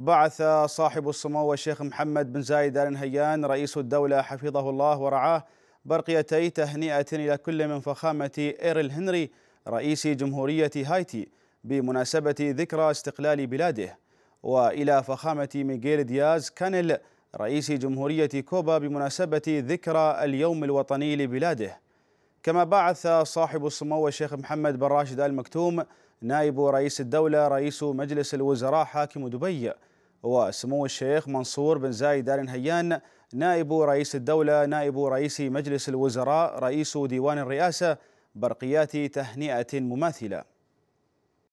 بعث صاحب السمو الشيخ محمد بن زايد آل نهيان رئيس الدولة حفظه الله ورعاه برقيتي تهنئة إلى كل من فخامة إيرل هنري رئيس جمهورية هايتي بمناسبة ذكرى استقلال بلاده وإلى فخامة ميغيل دياز كانيل رئيس جمهورية كوبا بمناسبة ذكرى اليوم الوطني لبلاده كما بعث صاحب السمو الشيخ محمد بن راشد ال مكتوم نائب رئيس الدولة رئيس مجلس الوزراء حاكم دبي وسمو الشيخ منصور بن زايد آل نهيان نائب رئيس الدولة نائب رئيس مجلس الوزراء رئيس ديوان الرئاسة برقيات تهنئة مماثلة